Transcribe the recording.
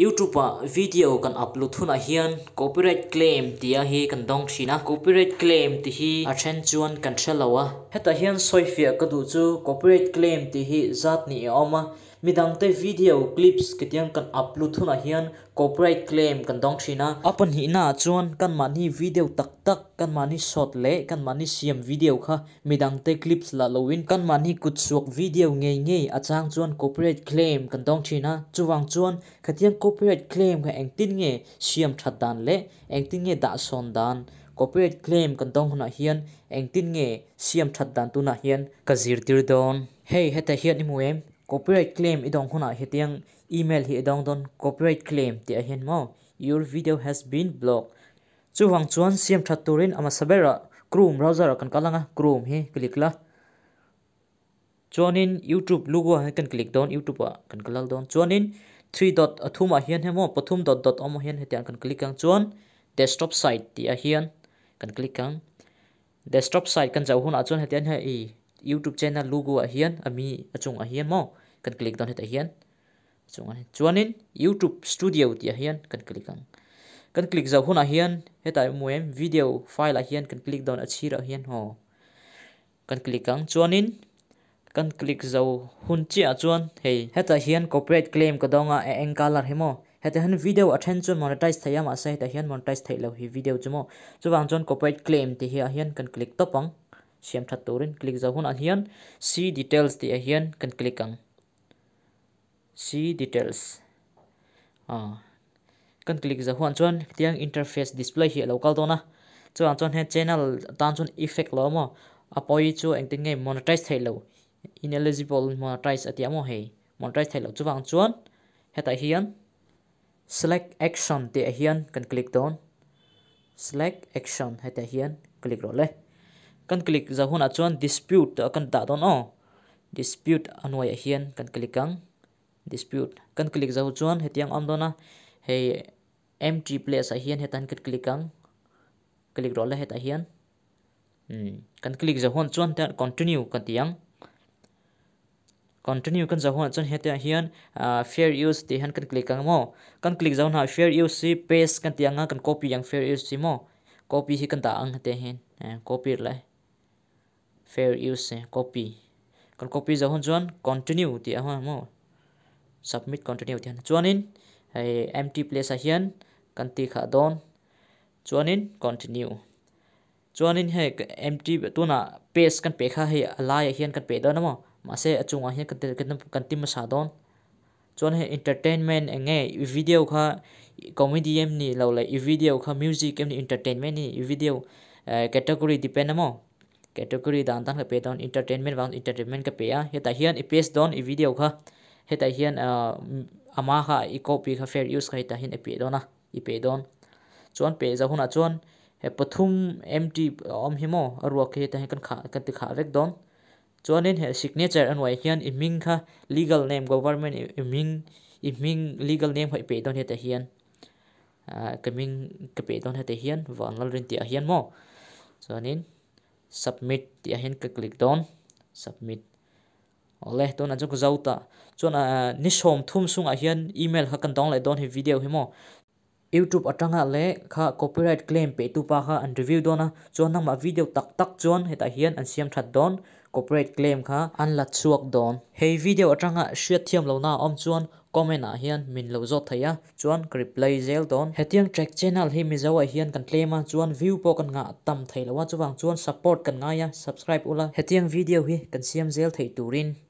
YouTube video kan upload thuna hian copyright claim tia hi kan dong thina copyright claim ti hi a then chuan kan thelawa heta hian soifia ka du chu copyright claim ti hi zat ni awma e mi midang te video clips kitiang kan upload thu thuna hian copyright claim kan dong thina apan hi na chuan kan mani video tak tak kan mani shot le kan mani siam video kha midang te clips la lowin kan mani kut suak video nge nge achang chuan copyright claim kan dong thina chuwang chuan khatiang copyright claim kha engtin nge siam that dan le engtin nge da son dan copyright claim kan dong hna hian engtin nge siam that dan tuna hian ka zir tir don hei heta hian imu em copyright claim idong huna hetiang email hi idong don copyright claim ti ahin mo your video has been blocked chuwang chuan siam thaturin ama sabera chrome browser kan kalanga chrome hi click la chuanin youtube logo ha kan click don youtube a kan kalal don chuanin 3 dot athuma hian hemo pathum dot dot om hian hetiang kan click ang chuan desktop site ti a hian kan click ang desktop site kan zau hun a chuan hetian ha i youtube channel logo a hian ami chung a hian mò, cần click hết het a hian chung an chuanin youtube studio ti a hian cần click ang cần click zau hun a hian hetai em video file a hian cần click don a chira hian hò, cần click ang chuanin cần click zau hun chi a chuan hết heta hian copyright claim ka donga a e engkalar hemo heta han video athen chu monetize thayam asa heta hian monetize thay lâu hi video chumo chuwang chon corporate claim te hi a hian cần click top topang siam that turin click zo hun an hian see details thì a hian cần click ang see details à ờ. kan click zo hun chuan tiang interface display hi local na, tona anh chuan he channel tan chuan effect lo mo apoi chu engtin nge monetize thay thailo ineligible monetize ở atia mo hei monetize thay thailo chuwang chuan heta hian select action thì te hian cần click don select action heta hian click rồi le kan click za hun achuan dispute kan ta don o dispute anwai a hian kan click ang dispute kan click za hu chuan hetiang am dona hei empty place a hian hetan kan click ang click rola heta hian um kan click za hun chuan tan continue kan tiang continue kan zahon chon hete hian fair use te han kan click ang mo kan click zahon ha fair use si paste kan tianga kan copy yang fair use si mo copy hi kan ta ang hete hin eh, copy lai fair use eh, copy còn copy dấu hơn chuẩn continue thì hoa mô submit continue thì chuẩn in hay empty place ah hiện căn ti khả don chuẩn in continue chuẩn in hay empty tu na paste căn pe kha hay lai ah hiền căn pe đó mà mà sẽ chung ah hiền căn ti căn ti mà sa don chuẩn hay entertainment eh, nghe video kha comedy em ni lâu lại video kha music em ni entertainment ni video eh, category depend mà category दान दान का पे दौन इंटरटेनमेंट बाउन इंटरटेनमेंट का पे आता हिन्न इपेस दौन इ वीडियो का हेता हिन्न अमा का इको पी का फेर यूज का हेता हिन्न इपे दौन इपे दौन चुन पे जहुन अचुन हे प्रथुम एम टी ओम हिमो अरुआ के हेता हिन्न खा कति खा वेक दौन इन हे सिग्नेचर अनुआ हिन्न इमिंग का लीगल नेम गवर्नमेंट इमिंग इमिंग लीगल नेम हो इपे दौन हेता हिन्न कमिंग कपे दौन हेता हिन्न वनल रिंती हिन्न मो चुन इन submit thì a hin ka click don submit ole ton a jok zauta chon a ni som thum sung a hian email ha kan dong lai don hi video hi mo youtube atanga le kha copyright claim pe tu pa kha an review dona chon nam a video tak tak chon heta hian an siam that don copyright claim kha an la chuak don hei video atanga shia thiam lo na om chuan comment ah hian min lo zot thei a chuan clip play zel ton tiếng track channel hi mi zo ah hian kan claim a chuan view po kan nga tam thei lo wa chuwang chuan support kan ngay á, subscribe ula tiếng video hi kan siam zel thei rin.